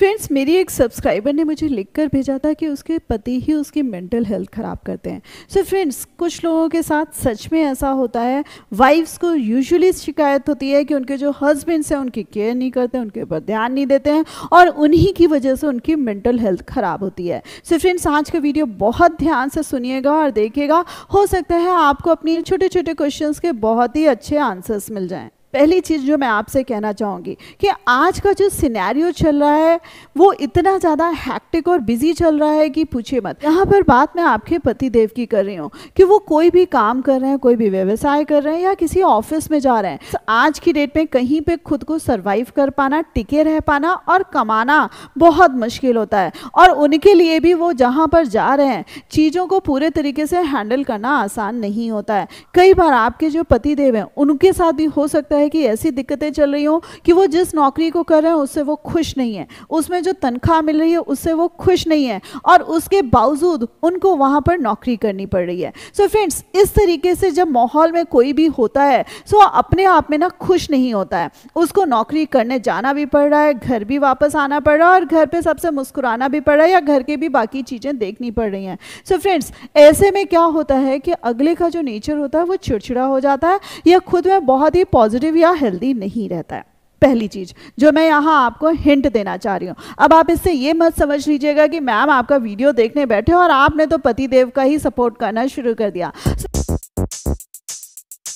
friends मेरी एक subscriber ने मुझे लिखकर भेजा था कि उसके पति ही उसकी मेंटल हेल्थ ख़राब करते हैं सो so फ्रेंड्स कुछ लोगों के साथ सच में ऐसा होता है वाइफ्स को यूजुअली शिकायत होती है कि उनके जो हस्बैंड्स हैं उनकी केयर नहीं करते उनके ऊपर ध्यान नहीं देते हैं और उन्हीं की वजह से उनकी मेंटल हेल्थ ख़राब होती है सो so फ्रेंड्स आज का वीडियो बहुत ध्यान से सुनिएगा और देखिएगा हो सकता है आपको अपनी छोटे छोटे क्वेश्चन के बहुत ही अच्छे आंसर्स मिल जाएँ पहली चीज़ जो मैं आपसे कहना चाहूँगी कि आज का जो सिनेरियो चल रहा है वो इतना ज़्यादा हैक्टिक और बिजी चल रहा है कि पूछिए मत यहाँ पर बात मैं आपके पति देव की कर रही हूँ कि वो कोई भी काम कर रहे हैं कोई भी व्यवसाय कर रहे हैं या किसी ऑफिस में जा रहे हैं तो आज की डेट में कहीं पर खुद को सर्वाइव कर पाना टिके रह पाना और कमाना बहुत मुश्किल होता है और उनके लिए भी वो जहाँ पर जा रहे हैं चीज़ों को पूरे तरीके से हैंडल करना आसान नहीं होता है कई बार आपके जो पति देव हैं उनके साथ भी हो सकता है है कि ऐसी दिक्कतें चल रही हों कि वो जिस नौकरी को कर रहे हैं उससे वो खुश नहीं है उसमें जो तनख्वाह मिल रही है उससे वो खुश नहीं है और उसके बावजूद उनको वहाँ पर नौकरी करनी पड़ रही है सो so फ्रेंड्स इस तरीके से जब माहौल में कोई भी होता है सो so अपने आप में ना खुश नहीं होता है उसको नौकरी करने जाना भी पड़ रहा है घर भी वापस आना पड़ रहा है और घर पर सबसे मुस्कुराना भी पड़ रहा है या घर के भी बाकी चीज़ें देखनी पड़ रही हैं सो फ्रेंड्स ऐसे में क्या होता है कि अगले का जो नेचर होता है वो चिड़चिड़ा हो जाता है या खुद में बहुत ही पॉजिटिव एक्टिव या हेल्दी नहीं रहता है पहली चीज जो मैं यहाँ आपको हिंट देना चाह रही हूँ अब आप इससे ये मत समझ लीजिएगा कि मैम आपका वीडियो देखने बैठे और आपने तो पति देव का ही सपोर्ट करना शुरू कर दिया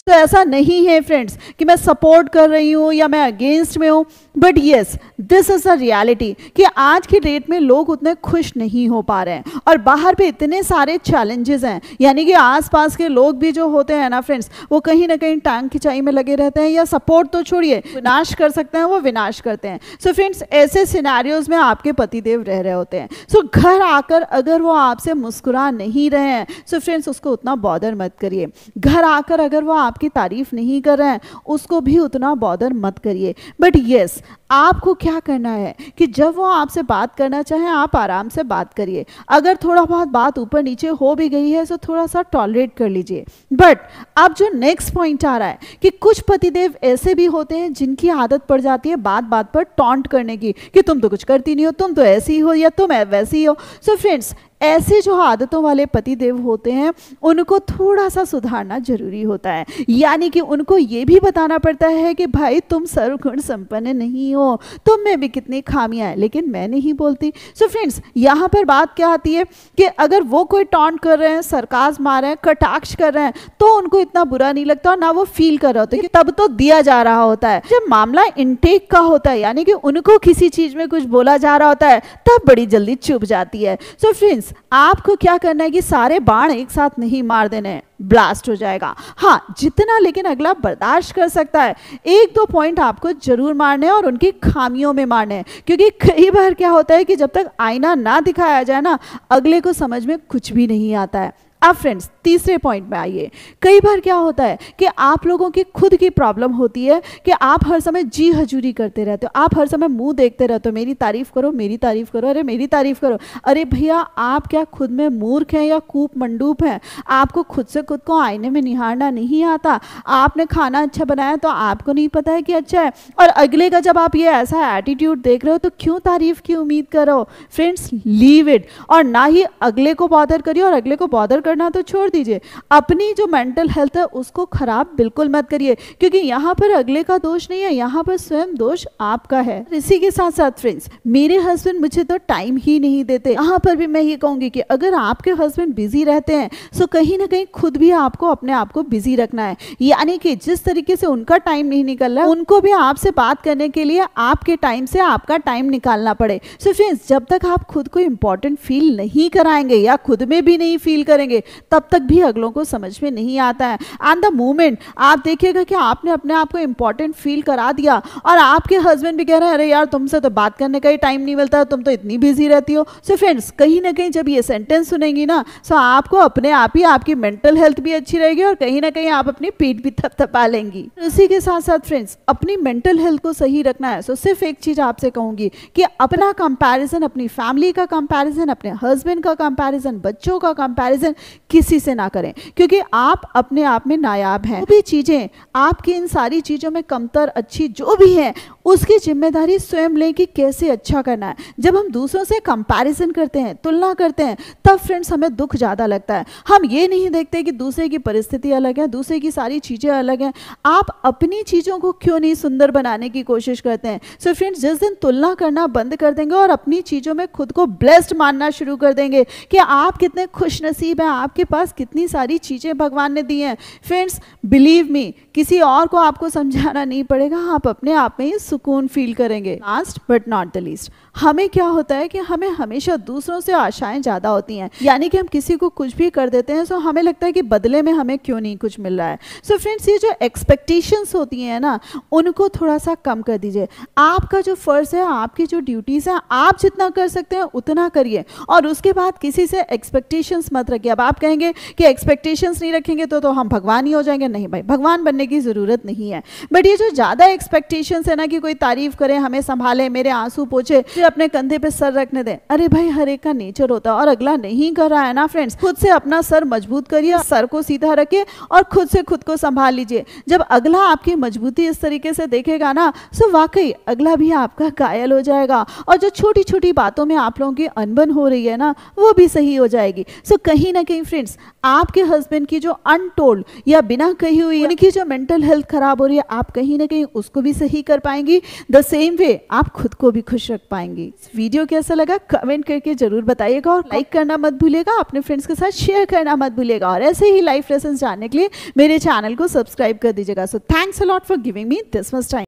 तो ऐसा नहीं है फ्रेंड्स कि मैं सपोर्ट कर रही हूँ या मैं अगेंस्ट में हूँ but yes this is a reality कि आज की डेट में लोग उतने खुश नहीं हो पा रहे हैं और बाहर पे इतने सारे चैलेंजेस हैं यानी कि आसपास के लोग भी जो होते हैं ना फ्रेंड्स वो कहीं ना कहीं टांग खिंचाई में लगे रहते हैं या सपोर्ट तो छोड़िए विनाश कर सकते हैं वो विनाश करते हैं सो so, फ्रेंड्स ऐसे सिनारियोज में आपके पतिदेव रह रहे होते हैं सो so, घर आकर अगर वो आपसे मुस्कुरा नहीं रहे हैं सो so, फ्रेंड्स उसको उतना बॉदर मत करिए घर आकर अगर वो आप आपकी तारीफ नहीं कर रहे हैं उसको भी उतना बॉदर मत करिए बट येस आपको क्या करना है कि जब वो आपसे बात करना चाहें आप आराम से बात करिए अगर थोड़ा बहुत बात ऊपर नीचे हो भी गई है तो थोड़ा सा टॉलरेट कर लीजिए बट अब जो नेक्स्ट पॉइंट आ रहा है कि कुछ पतिदेव ऐसे भी होते हैं जिनकी आदत पड़ जाती है बात बात पर टॉन्ट करने की कि तुम तो कुछ करती नहीं हो तुम तो ऐसी हो या तुम वैसी हो सो so फ्रेंड्स ऐसे जो आदतों वाले पति देव होते हैं उनको थोड़ा सा सुधारना जरूरी होता है यानी कि उनको ये भी बताना पड़ता है कि भाई तुम सर्वगुण संपन्न नहीं हो तुम में भी कितनी खामियां हैं लेकिन मैं नहीं बोलती सो फ्रेंड्स यहाँ पर बात क्या आती है कि अगर वो कोई टॉन्ट कर रहे हैं सरकाज मार रहे हैं कटाक्ष कर रहे हैं तो उनको इतना बुरा नहीं लगता और ना वो फील कर रहे होते कि तब तो दिया जा रहा होता है जब मामला इनटेक का होता है यानी कि उनको किसी चीज में कुछ बोला जा रहा होता है तब बड़ी जल्दी चुप जाती है सो so फ्रेंड्स आपको क्या करना है कि सारे बाण एक साथ नहीं मार देने ब्लास्ट हो जाएगा हाँ जितना लेकिन अगला बर्दाश्त कर सकता है एक दो पॉइंट आपको जरूर मारने और उनकी खामियों में मारने क्योंकि कई बार क्या होता है कि जब तक आईना ना दिखाया जाए ना अगले को समझ में कुछ भी नहीं आता है अब फ्रेंड्स तीसरे पॉइंट में आइए कई बार क्या होता है कि आप लोगों की खुद की प्रॉब्लम होती है कि आप हर समय जी हजूरी करते रहते हो आप हर समय मुंह देखते रहते हो मेरी तारीफ करो मेरी तारीफ करो अरे मेरी तारीफ करो अरे भैया आप क्या खुद में मूर्ख हैं या कूप मंडूप हैं आपको खुद से खुद को आईने में निहारना नहीं आता आपने खाना अच्छा बनाया तो आपको नहीं पता है कि अच्छा है और अगले का जब आप ये ऐसा एटीट्यूड देख रहे हो तो क्यों तारीफ की उम्मीद करो फ्रेंड्स लीव इट और ना ही अगले को बॉदर करिए और अगले को बॉदर कर करना तो छोड़ दीजिए अपनी जो मेंटल हेल्थ है उसको ख़राब बिल्कुल मत करिए क्योंकि यहाँ पर अगले का दोष नहीं है यहाँ पर स्वयं दोष आपका है इसी के साथ साथ फ्रेंड्स मेरे हस्बैंड मुझे तो टाइम ही नहीं देते यहाँ पर भी मैं ये कहूंगी कि अगर आपके हस्बैंड बिजी रहते हैं तो कहीं ना कहीं खुद भी आपको अपने आप को बिजी रखना है यानी कि जिस तरीके से उनका टाइम नहीं निकल रहा उनको भी आपसे बात करने के लिए आपके टाइम से आपका टाइम निकालना पड़े सो फ्रेंड्स जब तक आप खुद को इंपॉर्टेंट फील नहीं कराएंगे या खुद में भी नहीं फील करेंगे करेंगे तब तक भी अगलों को समझ में नहीं आता है एंड द मोमेंट आप देखिएगा कि आपने अपने आप को इंपॉर्टेंट फील करा दिया और आपके हस्बैंड भी कह रहे हैं अरे यार तुमसे तो बात करने का ही टाइम नहीं मिलता तुम तो इतनी बिजी रहती हो सो so फ्रेंड्स कहीं ना कहीं जब ये सेंटेंस सुनेंगी ना सो so आपको अपने आप ही आपकी मेंटल हेल्थ भी अच्छी रहेगी और कहीं ना कहीं आप अपनी पीठ भी थपथपा लेंगी उसी के साथ साथ फ्रेंड्स अपनी मेंटल हेल्थ को सही रखना है सो so सिर्फ एक चीज़ आपसे कहूंगी कि अपना कंपेरिजन अपनी फैमिली का कंपेरिजन अपने हस्बैंड का कंपेरिजन बच्चों का कंपेरिजन किसी से ना करें क्योंकि आप अपने आप में नायाब हैं भी चीज़ें आपकी इन सारी चीज़ों में कमतर अच्छी जो भी है उसकी जिम्मेदारी स्वयं लें कि कैसे अच्छा करना है जब हम दूसरों से कंपैरिजन करते हैं तुलना करते हैं तब फ्रेंड्स हमें दुख ज़्यादा लगता है हम ये नहीं देखते कि दूसरे की परिस्थिति अलग है दूसरे की सारी चीज़ें अलग हैं आप अपनी चीज़ों को क्यों नहीं सुंदर बनाने की कोशिश करते हैं सो फ्रेंड्स जिस दिन तुलना करना बंद कर देंगे और अपनी चीज़ों में खुद को ब्लेस्ड मानना शुरू कर देंगे कि आप कितने खुश नसीब हैं आपके पास कितनी सारी चीज़ें भगवान ने दी हैं फ्रेंड्स बिलीव मी किसी और को आपको समझाना नहीं पड़ेगा आप अपने आप में ये सुकून फील करेंगे last but not the least हमें क्या होता है कि हमें हमेशा दूसरों से आशाएं ज़्यादा होती हैं यानी कि हम किसी को कुछ भी कर देते हैं सो तो हमें लगता है कि बदले में हमें क्यों नहीं कुछ मिल रहा है सो so फ्रेंड्स ये जो एक्सपेक्टेशंस होती हैं ना उनको थोड़ा सा कम कर दीजिए आपका जो फ़र्ज़ है आपकी जो ड्यूटीज़ हैं आप जितना कर सकते हैं उतना करिए और उसके बाद किसी से एक्सपेक्टेशंस मत रखिए अब आप कहेंगे कि एक्सपेक्टेशंस नहीं रखेंगे तो तो हम भगवान ही हो जाएंगे नहीं भाई भगवान बनने की ज़रूरत नहीं है बट ये जो ज़्यादा एक्सपेक्टेशंस है ना कि कोई तारीफ करे हमें संभाले मेरे आंसू पोछे फिर अपने कंधे पर सर रखने दें अरे भाई हर एक का नेचर होता है और अगला नहीं कर रहा है ना फ्रेंड्स खुद से अपना सर मजबूत करिए सर को सीधा रखिए और खुद से खुद को संभाल लीजिए जब अगला आपकी मजबूती इस तरीके से देखेगा ना सो तो वाकई अगला भी आपका घायल हो जाएगा और जो छोटी छोटी बातों में आप लोगों की अनबन हो रही है ना वो भी सही हो जाएगी सो कहीं ना कहीं थिंग फ्रेंड्स आपके हस्बैंड की जो अनटोल्ड या बिना कही हुई उनकी जो मेंटल हेल्थ खराब हो रही है आप कहीं ना कहीं उसको भी सही कर पाएंगी द सेम वे आप खुद को भी खुश रख पाएंगी वीडियो कैसा लगा कमेंट करके जरूर बताइएगा और लाइक करना मत भूलिएगा अपने फ्रेंड्स के साथ शेयर करना मत भूलिएगा और ऐसे ही लाइफ लेसन जानने के लिए मेरे चैनल को सब्सक्राइब कर दीजिएगा so thanks a lot for giving me this much time